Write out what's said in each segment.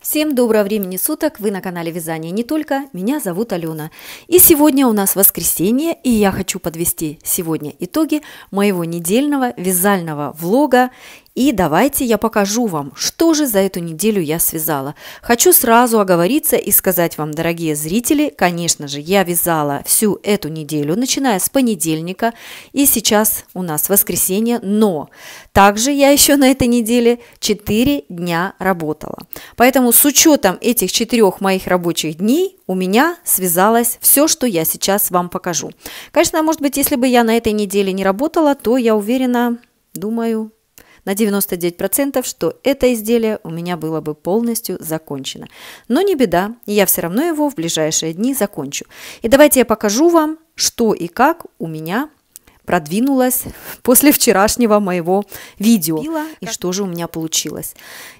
Всем доброго времени суток, вы на канале Вязание не только, меня зовут Алена. И сегодня у нас воскресенье, и я хочу подвести сегодня итоги моего недельного вязального влога и давайте я покажу вам, что же за эту неделю я связала. Хочу сразу оговориться и сказать вам, дорогие зрители, конечно же, я вязала всю эту неделю, начиная с понедельника, и сейчас у нас воскресенье, но также я еще на этой неделе 4 дня работала. Поэтому с учетом этих 4 моих рабочих дней у меня связалось все, что я сейчас вам покажу. Конечно, может быть, если бы я на этой неделе не работала, то я уверена, думаю, на 99%, что это изделие у меня было бы полностью закончено. Но не беда, я все равно его в ближайшие дни закончу. И давайте я покажу вам, что и как у меня продвинулась после вчерашнего моего видео. И что же у меня получилось?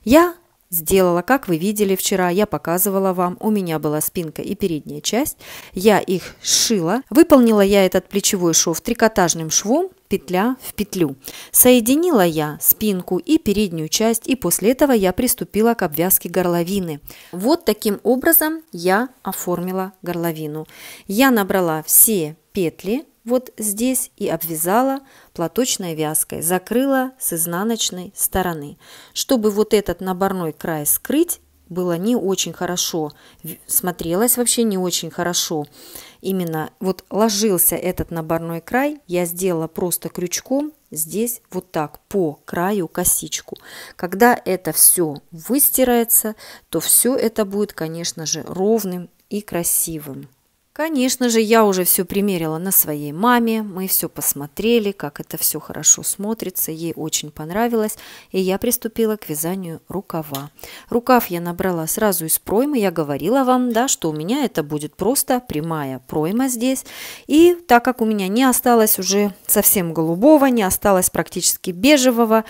Я сделала, как вы видели вчера, я показывала вам, у меня была спинка и передняя часть, я их сшила, выполнила я этот плечевой шов трикотажным швом, петля в петлю. Соединила я спинку и переднюю часть, и после этого я приступила к обвязке горловины. Вот таким образом я оформила горловину. Я набрала все петли вот здесь и обвязала платочной вязкой, закрыла с изнаночной стороны. Чтобы вот этот наборной край скрыть, было не очень хорошо, смотрелось вообще не очень хорошо именно вот ложился этот наборной край, я сделала просто крючком здесь вот так по краю косичку. Когда это все выстирается, то все это будет, конечно же, ровным и красивым. Конечно же, я уже все примерила на своей маме, мы все посмотрели, как это все хорошо смотрится, ей очень понравилось, и я приступила к вязанию рукава. Рукав я набрала сразу из проймы, я говорила вам, да, что у меня это будет просто прямая пройма здесь, и так как у меня не осталось уже совсем голубого, не осталось практически бежевого,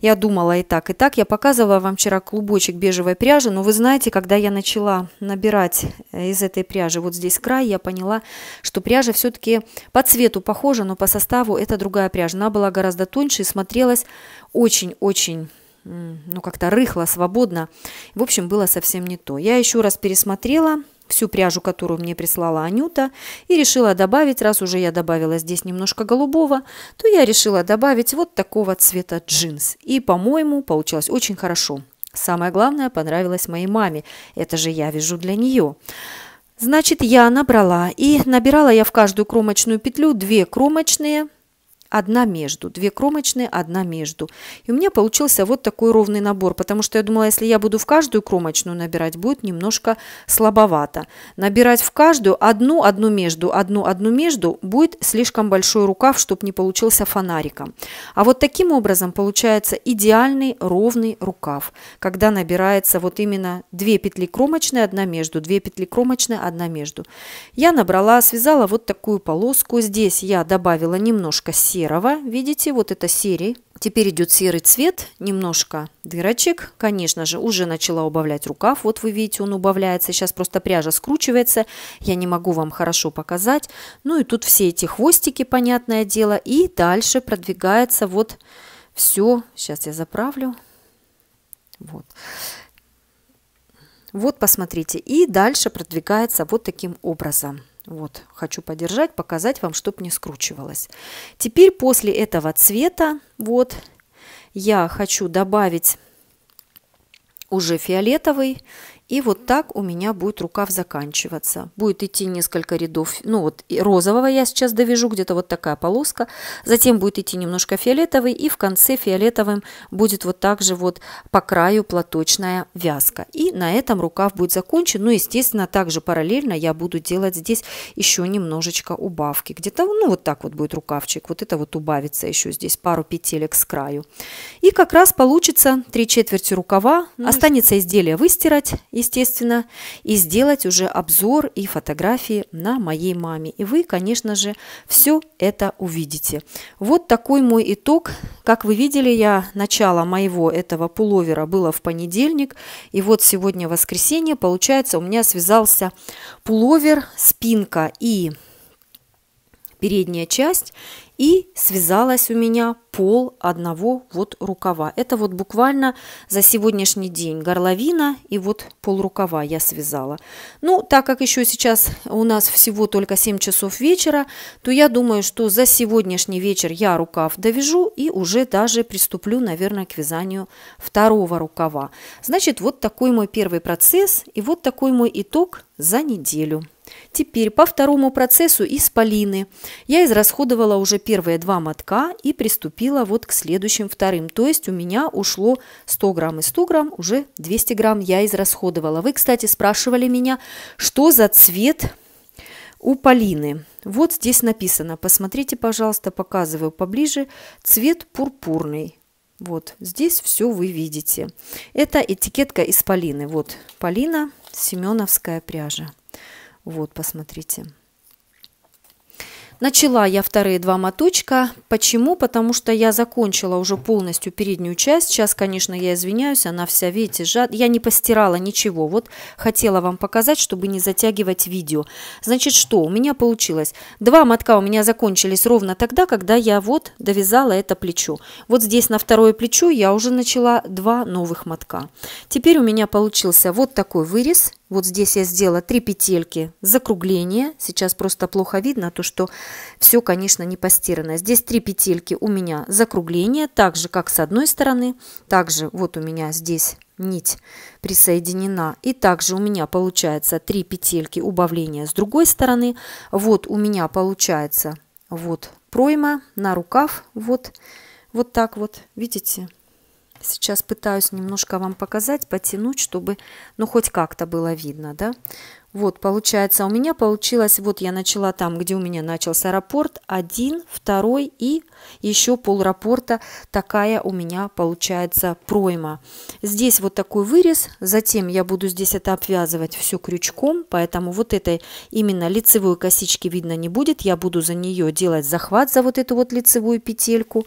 я думала и так, и так, я показывала вам вчера клубочек бежевой пряжи, но вы знаете, когда я начала набирать э, из этой пряжи вот здесь край, я поняла, что пряжа все-таки по цвету похожа, но по составу это другая пряжа. Она была гораздо тоньше и смотрелась очень-очень ну, как-то рыхло, свободно. В общем, было совсем не то. Я еще раз пересмотрела всю пряжу, которую мне прислала Анюта, и решила добавить, раз уже я добавила здесь немножко голубого, то я решила добавить вот такого цвета джинс. И, по-моему, получилось очень хорошо. Самое главное, понравилось моей маме. Это же я вяжу для нее. Значит, я набрала и набирала я в каждую кромочную петлю 2 кромочные одна между, две кромочные, одна между. И у меня получился вот такой ровный набор, потому что я думала, если я буду в каждую кромочную набирать, будет немножко слабовато. Набирать в каждую одну, одну между, одну, одну между будет слишком большой рукав, чтобы не получился фонариком. А вот таким образом получается идеальный ровный рукав, когда набирается вот именно две петли кромочные, одна между, две петли кромочные, одна между. Я набрала, связала вот такую полоску. Здесь я добавила немножко серы серого. Видите, вот это серый. Теперь идет серый цвет, немножко дырочек. Конечно же, уже начала убавлять рукав. Вот вы видите, он убавляется. Сейчас просто пряжа скручивается. Я не могу вам хорошо показать. Ну и тут все эти хвостики, понятное дело. И дальше продвигается вот все. Сейчас я заправлю. Вот. Вот, посмотрите. И дальше продвигается вот таким образом. Вот, хочу подержать, показать вам, чтобы не скручивалось. Теперь после этого цвета, вот, я хочу добавить уже фиолетовый и вот так у меня будет рукав заканчиваться. Будет идти несколько рядов, ну вот розового я сейчас довяжу, где-то вот такая полоска. Затем будет идти немножко фиолетовый, и в конце фиолетовым будет вот так же вот по краю платочная вязка. И на этом рукав будет закончен. Ну, естественно, также параллельно я буду делать здесь еще немножечко убавки. Где-то, ну, вот так вот будет рукавчик. Вот это вот убавится еще здесь пару петелек с краю. И как раз получится три четверти рукава. Ну Останется изделие выстирать и естественно, и сделать уже обзор и фотографии на моей маме. И вы, конечно же, все это увидите. Вот такой мой итог. Как вы видели, я начало моего этого пуловера было в понедельник, и вот сегодня воскресенье, получается, у меня связался пуловер, спинка и передняя часть и связалась у меня пол одного вот рукава. Это вот буквально за сегодняшний день горловина и вот пол рукава я связала. Ну, так как еще сейчас у нас всего только 7 часов вечера, то я думаю, что за сегодняшний вечер я рукав довяжу и уже даже приступлю, наверное, к вязанию второго рукава. Значит, вот такой мой первый процесс и вот такой мой итог за неделю. Теперь по второму процессу из Полины Я израсходовала уже первые два мотка и приступила вот к следующим вторым. То есть у меня ушло 100 грамм и 100 грамм, уже 200 грамм я израсходовала. Вы, кстати, спрашивали меня, что за цвет у Полины. Вот здесь написано, посмотрите, пожалуйста, показываю поближе, цвет пурпурный. Вот здесь все вы видите. Это этикетка из Полины. Вот Полина, семеновская пряжа. Вот, посмотрите. Начала я вторые два моточка. Почему? Потому что я закончила уже полностью переднюю часть. Сейчас, конечно, я извиняюсь, она вся, видите, жад. Я не постирала ничего. Вот хотела вам показать, чтобы не затягивать видео. Значит, что у меня получилось? Два мотка у меня закончились ровно тогда, когда я вот довязала это плечо. Вот здесь на второе плечо я уже начала два новых мотка. Теперь у меня получился вот такой вырез вот здесь я сделала 3 петельки закругления. Сейчас просто плохо видно, то что все, конечно, не постиранное. Здесь 3 петельки у меня закругления, так же, как с одной стороны. Также вот у меня здесь нить присоединена. И также у меня получается 3 петельки убавления с другой стороны. Вот у меня получается вот пройма на рукав. Вот, вот так вот, видите? Сейчас пытаюсь немножко вам показать, потянуть, чтобы ну хоть как-то было видно, да. Вот, получается, у меня получилось, вот я начала там, где у меня начался раппорт, один, второй и еще пол раппорта, такая у меня получается пройма. Здесь вот такой вырез, затем я буду здесь это обвязывать все крючком, поэтому вот этой именно лицевой косички видно не будет, я буду за нее делать захват за вот эту вот лицевую петельку.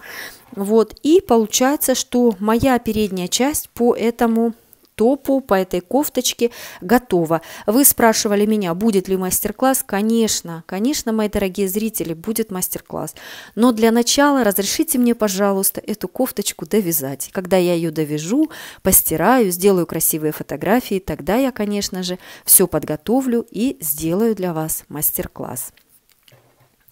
Вот, и получается, что моя передняя часть по этому топу по этой кофточке готова. Вы спрашивали меня, будет ли мастер-класс? Конечно, конечно, мои дорогие зрители, будет мастер-класс. Но для начала разрешите мне, пожалуйста, эту кофточку довязать. Когда я ее довяжу, постираю, сделаю красивые фотографии, тогда я, конечно же, все подготовлю и сделаю для вас мастер-класс.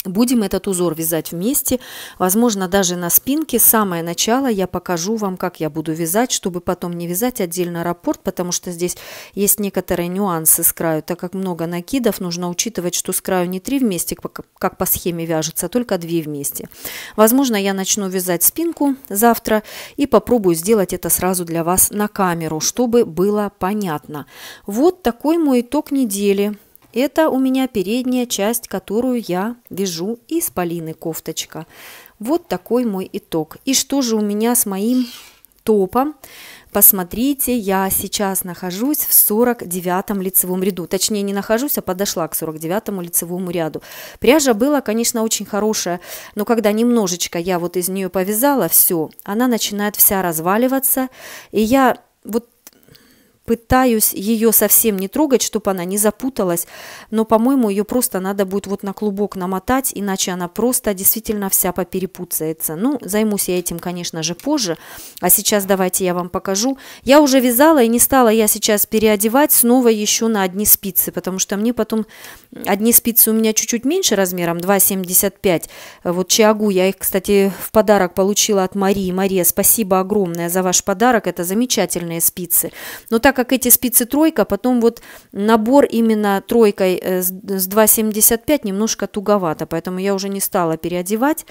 Будем этот узор вязать вместе, возможно, даже на спинке. Самое начало я покажу вам, как я буду вязать, чтобы потом не вязать отдельно раппорт, потому что здесь есть некоторые нюансы с краю. Так как много накидов, нужно учитывать, что с краю не 3 вместе, как по схеме вяжется, а только 2 вместе. Возможно, я начну вязать спинку завтра и попробую сделать это сразу для вас на камеру, чтобы было понятно. Вот такой мой итог недели. Это у меня передняя часть, которую я вяжу из полины кофточка. Вот такой мой итог. И что же у меня с моим топом? Посмотрите, я сейчас нахожусь в 49 лицевом ряду. Точнее, не нахожусь, а подошла к 49 лицевому ряду. Пряжа была, конечно, очень хорошая, но когда немножечко я вот из нее повязала, все, она начинает вся разваливаться. И я вот пытаюсь ее совсем не трогать, чтобы она не запуталась, но, по-моему, ее просто надо будет вот на клубок намотать, иначе она просто действительно вся поперепутается. Ну, займусь я этим, конечно же, позже, а сейчас давайте я вам покажу. Я уже вязала и не стала я сейчас переодевать снова еще на одни спицы, потому что мне потом одни спицы у меня чуть-чуть меньше размером, 2,75. Вот чагу я их, кстати, в подарок получила от Марии. Мария, спасибо огромное за ваш подарок, это замечательные спицы. Но так как эти спицы тройка, а потом вот набор именно тройкой э, с 2,75 немножко туговато, поэтому я уже не стала переодевать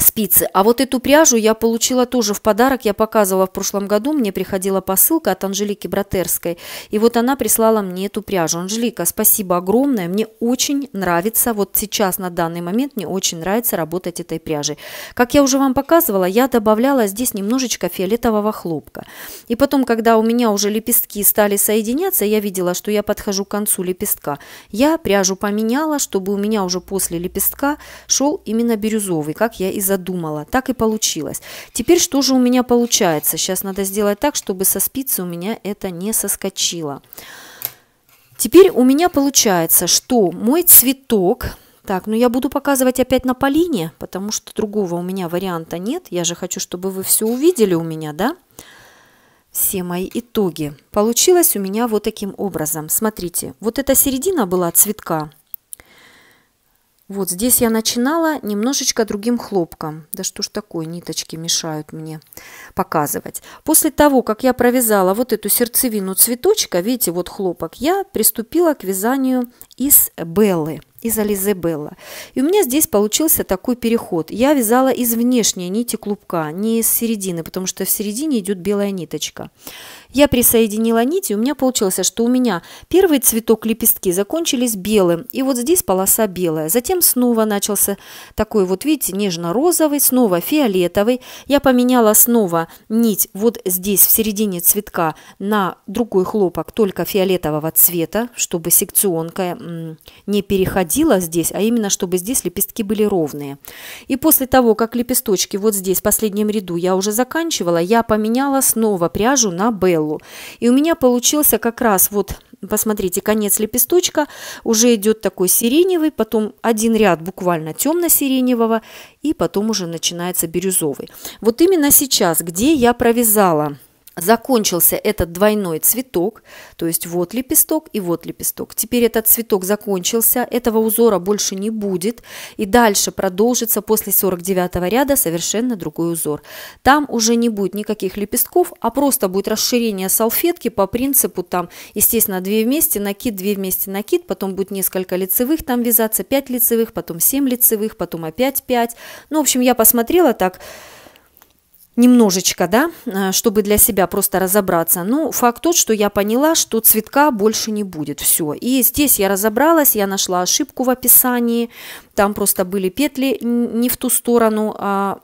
спицы. А вот эту пряжу я получила тоже в подарок. Я показывала в прошлом году, мне приходила посылка от Анжелики Братерской. И вот она прислала мне эту пряжу. Анжелика, спасибо огромное. Мне очень нравится, вот сейчас на данный момент мне очень нравится работать этой пряжей. Как я уже вам показывала, я добавляла здесь немножечко фиолетового хлопка. И потом, когда у меня уже лепестки стали соединяться, я видела, что я подхожу к концу лепестка. Я пряжу поменяла, чтобы у меня уже после лепестка шел именно бирюзовый, как я и задумала. Так и получилось. Теперь что же у меня получается? Сейчас надо сделать так, чтобы со спицы у меня это не соскочило. Теперь у меня получается, что мой цветок... Так, ну я буду показывать опять на Полине, потому что другого у меня варианта нет. Я же хочу, чтобы вы все увидели у меня, да? Все мои итоги. Получилось у меня вот таким образом. Смотрите, вот эта середина была цветка, вот здесь я начинала немножечко другим хлопком. Да что ж такое, ниточки мешают мне показывать. После того, как я провязала вот эту сердцевину цветочка, видите, вот хлопок, я приступила к вязанию из беллы из Ализебелла. И у меня здесь получился такой переход. Я вязала из внешней нити клубка, не из середины, потому что в середине идет белая ниточка. Я присоединила нити, у меня получилось, что у меня первый цветок лепестки закончились белым, и вот здесь полоса белая. Затем снова начался такой вот, видите, нежно-розовый, снова фиолетовый. Я поменяла снова нить вот здесь, в середине цветка, на другой хлопок, только фиолетового цвета, чтобы секционка не переходила сила здесь, а именно, чтобы здесь лепестки были ровные. И после того, как лепесточки вот здесь, в последнем ряду, я уже заканчивала, я поменяла снова пряжу на беллу. И у меня получился как раз вот посмотрите, конец лепесточка, уже идет такой сиреневый, потом один ряд буквально темно-сиреневого, и потом уже начинается бирюзовый. Вот именно сейчас, где я провязала закончился этот двойной цветок, то есть вот лепесток и вот лепесток. Теперь этот цветок закончился, этого узора больше не будет, и дальше продолжится после 49 ряда совершенно другой узор. Там уже не будет никаких лепестков, а просто будет расширение салфетки по принципу там, естественно, 2 вместе, накид, 2 вместе, накид, потом будет несколько лицевых там вязаться, 5 лицевых, потом 7 лицевых, потом опять 5. Ну, в общем, я посмотрела так, немножечко, да, э, чтобы для себя просто разобраться. Но ну, факт тот, что я поняла, что цветка больше не будет, все. И здесь я разобралась, я нашла ошибку в описании, там просто были петли не в ту сторону, а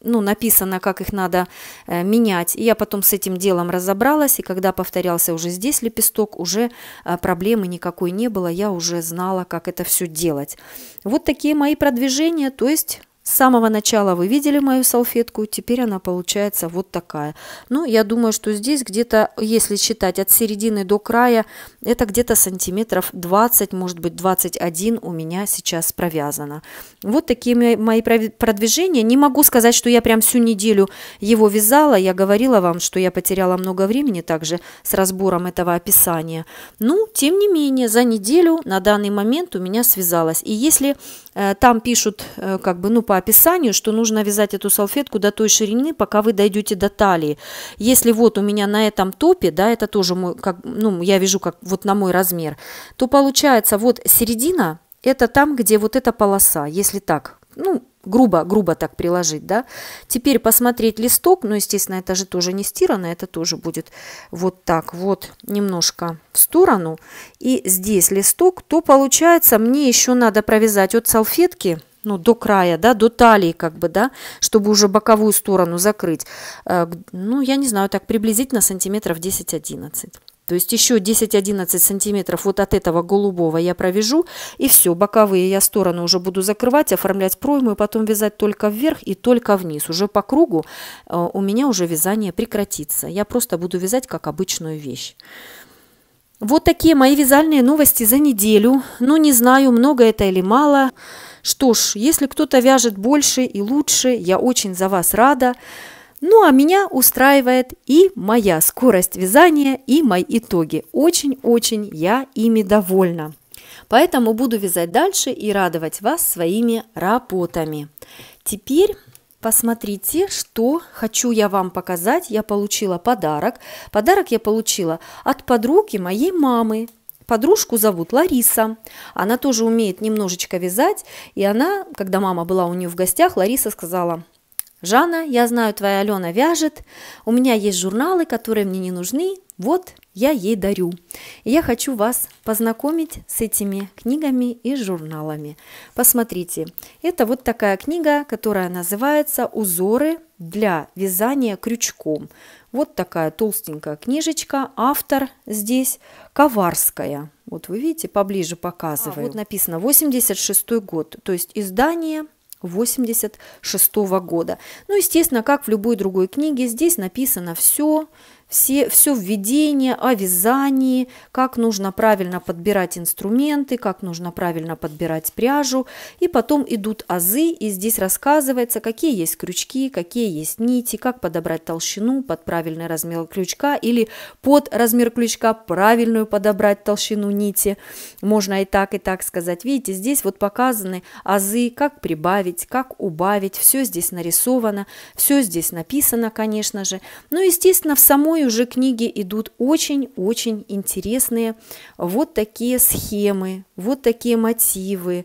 ну, написано, как их надо э, менять. И я потом с этим делом разобралась, и когда повторялся уже здесь лепесток, уже э, проблемы никакой не было, я уже знала, как это все делать. Вот такие мои продвижения, то есть с самого начала вы видели мою салфетку, теперь она получается вот такая. Ну, я думаю, что здесь где-то, если считать от середины до края, это где-то сантиметров 20, может быть 21 у меня сейчас провязано. Вот такие мои продвижения. Не могу сказать, что я прям всю неделю его вязала. Я говорила вам, что я потеряла много времени также с разбором этого описания. Ну, тем не менее, за неделю на данный момент у меня связалась И если э, там пишут, э, как бы, ну, по описанию, что нужно вязать эту салфетку до той ширины, пока вы дойдете до талии. Если вот у меня на этом топе, да, это тоже мой, как, ну, я вяжу как вот на мой размер, то получается вот середина, это там, где вот эта полоса, если так, ну, грубо, грубо так приложить, да. Теперь посмотреть листок, ну, естественно, это же тоже не стирано, это тоже будет вот так вот немножко в сторону. И здесь листок, то получается мне еще надо провязать от салфетки ну, до края, да, до талии как бы, да, чтобы уже боковую сторону закрыть. Э, ну, я не знаю, так приблизительно сантиметров 10-11. То есть еще 10-11 сантиметров вот от этого голубого я провяжу, и все, боковые я стороны уже буду закрывать, оформлять пройму, и потом вязать только вверх и только вниз. Уже по кругу э, у меня уже вязание прекратится. Я просто буду вязать как обычную вещь. Вот такие мои вязальные новости за неделю. Ну, не знаю, много это или мало. Что ж, если кто-то вяжет больше и лучше, я очень за вас рада. Ну а меня устраивает и моя скорость вязания, и мои итоги. Очень-очень я ими довольна. Поэтому буду вязать дальше и радовать вас своими работами. Теперь Посмотрите, что хочу я вам показать. Я получила подарок. Подарок я получила от подруги моей мамы. Подружку зовут Лариса. Она тоже умеет немножечко вязать. И она, когда мама была у нее в гостях, Лариса сказала, «Жанна, я знаю, твоя Алена вяжет. У меня есть журналы, которые мне не нужны. Вот, я ей дарю. И я хочу вас познакомить с этими книгами и журналами. Посмотрите, это вот такая книга, которая называется «Узоры для вязания крючком. Вот такая толстенькая книжечка. Автор здесь Коварская. Вот вы видите, поближе показываю. А, вот написано 86 год, то есть издание 86 -го года. Ну, естественно, как в любой другой книге, здесь написано все все, все введение о вязании, как нужно правильно подбирать инструменты, как нужно правильно подбирать пряжу. И потом идут азы, и здесь рассказывается, какие есть крючки, какие есть нити, как подобрать толщину под правильный размер крючка или под размер крючка правильную подобрать толщину нити. Можно и так, и так сказать. Видите, здесь вот показаны азы, как прибавить, как убавить. Все здесь нарисовано, все здесь написано, конечно же. Но, ну, естественно, в самой самой уже книги идут очень-очень интересные вот такие схемы, вот такие мотивы,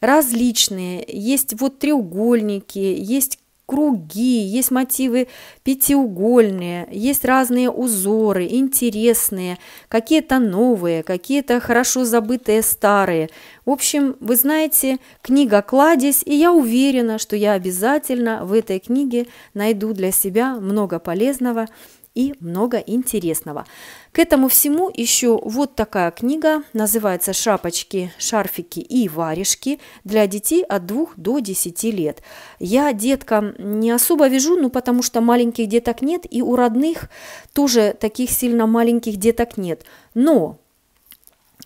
различные. Есть вот треугольники, есть круги, есть мотивы пятиугольные, есть разные узоры, интересные, какие-то новые, какие-то хорошо забытые старые. В общем, вы знаете, книга «Кладезь», и я уверена, что я обязательно в этой книге найду для себя много полезного и много интересного. К этому всему еще вот такая книга, называется «Шапочки, шарфики и варежки» для детей от 2 до 10 лет. Я деткам не особо вяжу, ну потому что маленьких деток нет, и у родных тоже таких сильно маленьких деток нет. Но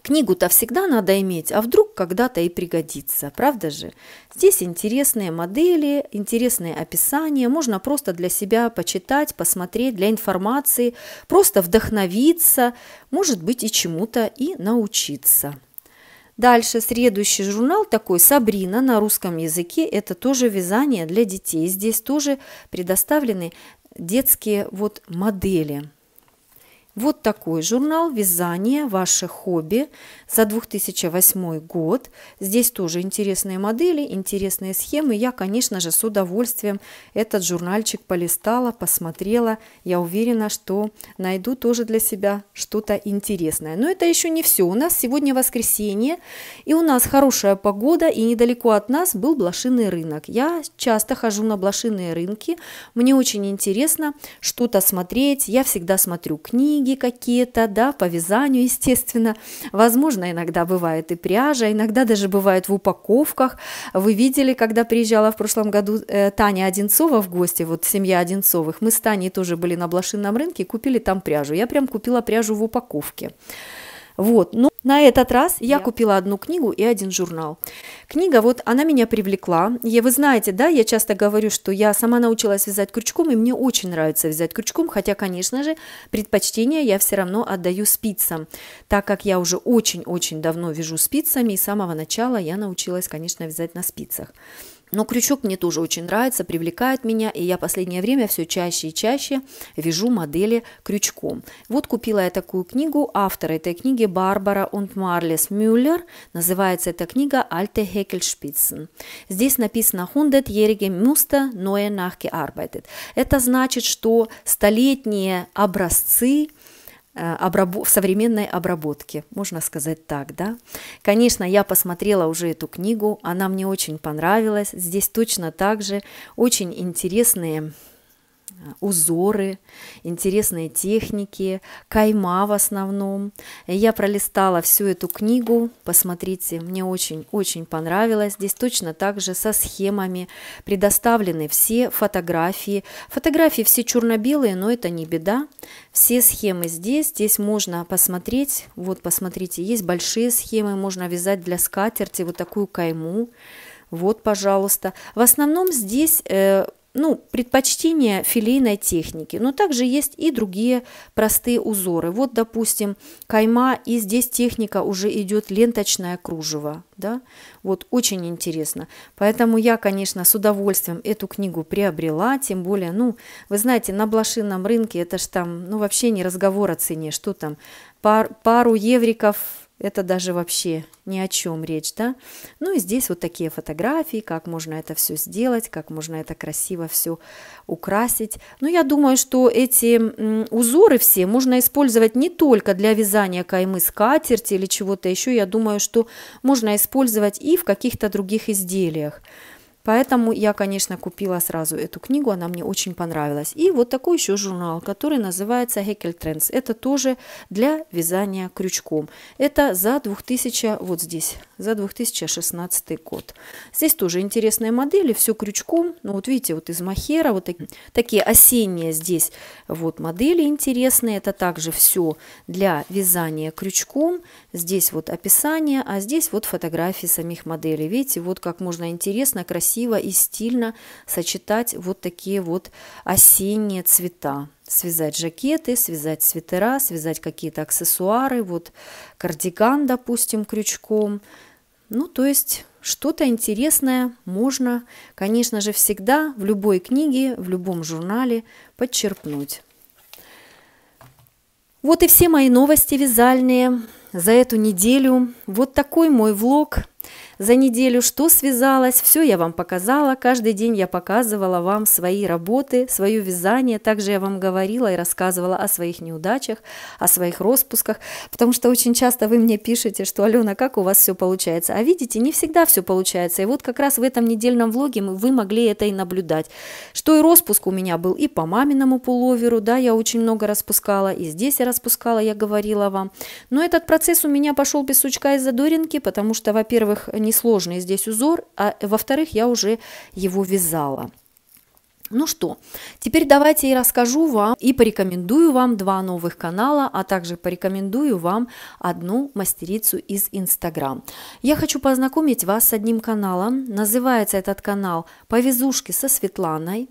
Книгу-то всегда надо иметь, а вдруг когда-то и пригодится, правда же? Здесь интересные модели, интересные описания, можно просто для себя почитать, посмотреть, для информации, просто вдохновиться, может быть и чему-то и научиться. Дальше следующий журнал такой «Сабрина» на русском языке. Это тоже вязание для детей. Здесь тоже предоставлены детские вот модели – вот такой журнал «Вязание. Ваше хобби» за 2008 год. Здесь тоже интересные модели, интересные схемы. Я, конечно же, с удовольствием этот журнальчик полистала, посмотрела. Я уверена, что найду тоже для себя что-то интересное. Но это еще не все. У нас сегодня воскресенье, и у нас хорошая погода, и недалеко от нас был блошиный рынок. Я часто хожу на блошиные рынки. Мне очень интересно что-то смотреть. Я всегда смотрю книги, книги какие-то, да, по вязанию, естественно. Возможно, иногда бывает и пряжа, иногда даже бывает в упаковках. Вы видели, когда приезжала в прошлом году э, Таня Одинцова в гости, вот семья Одинцовых, мы с Таней тоже были на блошином рынке и купили там пряжу. Я прям купила пряжу в упаковке. Вот. Но ну, на этот раз я купила одну книгу и один журнал. Книга, вот она меня привлекла. И вы знаете, да, я часто говорю, что я сама научилась вязать крючком, и мне очень нравится вязать крючком, хотя, конечно же, предпочтение я все равно отдаю спицам, так как я уже очень-очень давно вяжу спицами, и с самого начала я научилась, конечно, вязать на спицах. Но крючок мне тоже очень нравится, привлекает меня, и я последнее время все чаще и чаще вяжу модели крючком. Вот купила я такую книгу, автор этой книги Барбара und Марлес Мюллер, называется эта книга «Alte Heckelspitzen». Здесь написано «100 jährige Muster neue nachgearbeitet». Это значит, что столетние образцы – Э, обрабо- в современной обработке, можно сказать так, да. Конечно, я посмотрела уже эту книгу, она мне очень понравилась. Здесь точно так же очень интересные узоры, интересные техники, кайма в основном. Я пролистала всю эту книгу, посмотрите, мне очень-очень понравилось. Здесь точно так же со схемами предоставлены все фотографии. Фотографии все черно-белые, но это не беда. Все схемы здесь, здесь можно посмотреть, вот посмотрите, есть большие схемы, можно вязать для скатерти вот такую кайму. Вот, пожалуйста. В основном здесь э, ну, предпочтение филейной техники, но также есть и другие простые узоры. Вот, допустим, кайма, и здесь техника уже идет ленточное кружево, да, вот очень интересно. Поэтому я, конечно, с удовольствием эту книгу приобрела, тем более, ну, вы знаете, на блошином рынке это ж там, ну, вообще не разговор о цене, что там, пар, пару евриков это даже вообще ни о чем речь, да? Ну и здесь вот такие фотографии, как можно это все сделать, как можно это красиво все украсить. Но ну, я думаю, что эти узоры все можно использовать не только для вязания каймы скатерти или чего-то еще, я думаю, что можно использовать и в каких-то других изделиях. Поэтому я, конечно, купила сразу эту книгу, она мне очень понравилась. И вот такой еще журнал, который называется Heckle Trends. Это тоже для вязания крючком. Это за 2000, вот здесь, за 2016 год. Здесь тоже интересные модели, все крючком. Ну вот видите, вот из махера, вот такие, такие осенние здесь вот модели интересные. Это также все для вязания крючком. Здесь вот описание, а здесь вот фотографии самих моделей. Видите, вот как можно интересно, красиво красиво и стильно сочетать вот такие вот осенние цвета. Связать жакеты, связать свитера, связать какие-то аксессуары, вот кардиган, допустим, крючком. Ну, то есть что-то интересное можно, конечно же, всегда в любой книге, в любом журнале подчерпнуть. Вот и все мои новости вязальные за эту неделю. Вот такой мой влог за неделю, что связалось, все я вам показала, каждый день я показывала вам свои работы, свое вязание, также я вам говорила и рассказывала о своих неудачах, о своих распусках, потому что очень часто вы мне пишете, что Алена, как у вас все получается, а видите, не всегда все получается, и вот как раз в этом недельном влоге вы могли это и наблюдать, что и распуск у меня был и по маминому пуловеру, да, я очень много распускала, и здесь я распускала, я говорила вам, но этот процесс у меня пошел без сучка и задоринки, потому что, во-первых, не несложный здесь узор, а во-вторых, я уже его вязала. Ну что, теперь давайте я расскажу вам и порекомендую вам два новых канала, а также порекомендую вам одну мастерицу из Инстаграм. Я хочу познакомить вас с одним каналом. Называется этот канал «Повезушки со Светланой».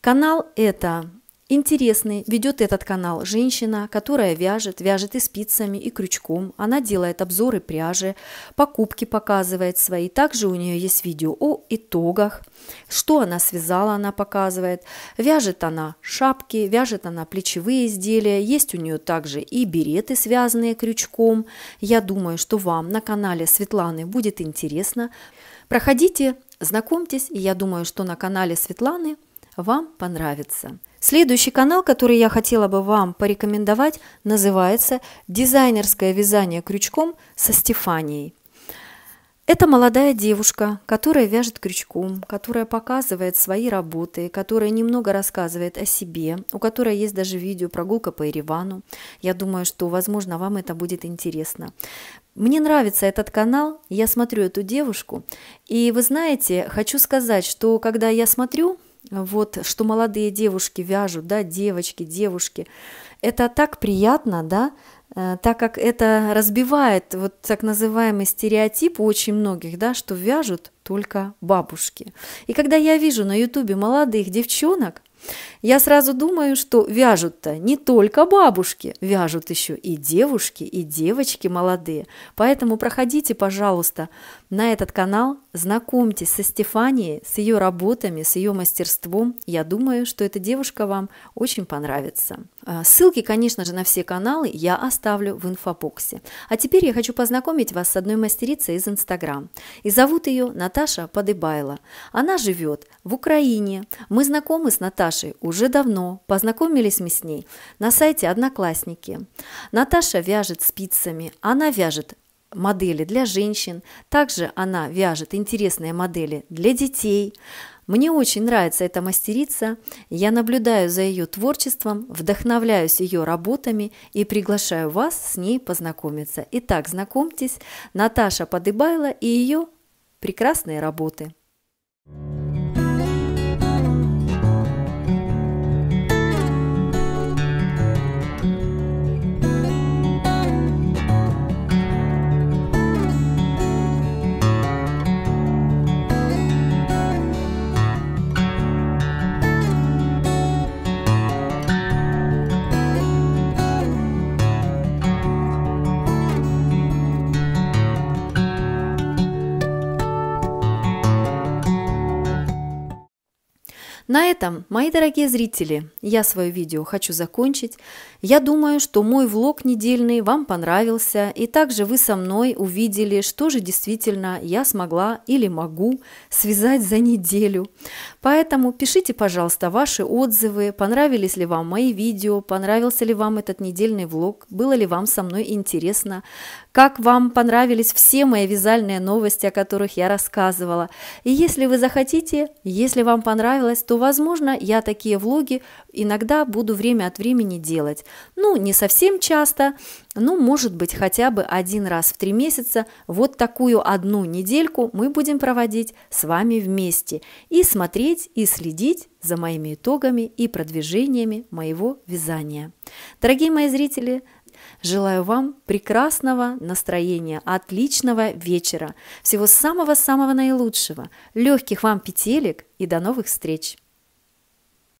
Канал это Интересный ведет этот канал женщина, которая вяжет, вяжет и спицами, и крючком. Она делает обзоры пряжи, покупки показывает свои. Также у нее есть видео о итогах, что она связала, она показывает. Вяжет она шапки, вяжет она плечевые изделия. Есть у нее также и береты, связанные крючком. Я думаю, что вам на канале Светланы будет интересно. Проходите, знакомьтесь, и я думаю, что на канале Светланы вам понравится. Следующий канал, который я хотела бы вам порекомендовать, называется «Дизайнерское вязание крючком со Стефанией». Это молодая девушка, которая вяжет крючком, которая показывает свои работы, которая немного рассказывает о себе, у которой есть даже видео прогулка по Еревану. Я думаю, что, возможно, вам это будет интересно. Мне нравится этот канал, я смотрю эту девушку, и вы знаете, хочу сказать, что когда я смотрю вот, что молодые девушки вяжут, да, девочки, девушки. Это так приятно, да, э, так как это разбивает вот так называемый стереотип у очень многих, да, что вяжут только бабушки. И когда я вижу на ютубе молодых девчонок, я сразу думаю, что вяжут-то не только бабушки, вяжут еще и девушки, и девочки молодые. Поэтому проходите, пожалуйста, на этот канал, знакомьтесь со Стефанией, с ее работами, с ее мастерством. Я думаю, что эта девушка вам очень понравится. А, ссылки, конечно же, на все каналы я оставлю в инфобоксе. А теперь я хочу познакомить вас с одной мастерицей из Инстаграм. И зовут ее Наташа Подыбайла. Она живет в Украине. Мы знакомы с Наташей уже давно. Познакомились мы с ней на сайте «Одноклассники». Наташа вяжет спицами. Она вяжет модели для женщин. Также она вяжет интересные модели для детей. Мне очень нравится эта мастерица, я наблюдаю за ее творчеством, вдохновляюсь ее работами и приглашаю вас с ней познакомиться. Итак, знакомьтесь, Наташа Подыбайла и ее прекрасные работы. На этом, мои дорогие зрители, я свое видео хочу закончить. Я думаю, что мой влог недельный вам понравился, и также вы со мной увидели, что же действительно я смогла или могу связать за неделю. Поэтому пишите, пожалуйста, ваши отзывы, понравились ли вам мои видео, понравился ли вам этот недельный влог, было ли вам со мной интересно, как вам понравились все мои вязальные новости, о которых я рассказывала. И если вы захотите, если вам понравилось, то возможно, я такие влоги иногда буду время от времени делать. Ну, не совсем часто, ну, может быть, хотя бы один раз в три месяца вот такую одну недельку мы будем проводить с вами вместе и смотреть и следить за моими итогами и продвижениями моего вязания. Дорогие мои зрители, Желаю вам прекрасного настроения, отличного вечера, всего самого-самого наилучшего, легких вам петелек и до новых встреч!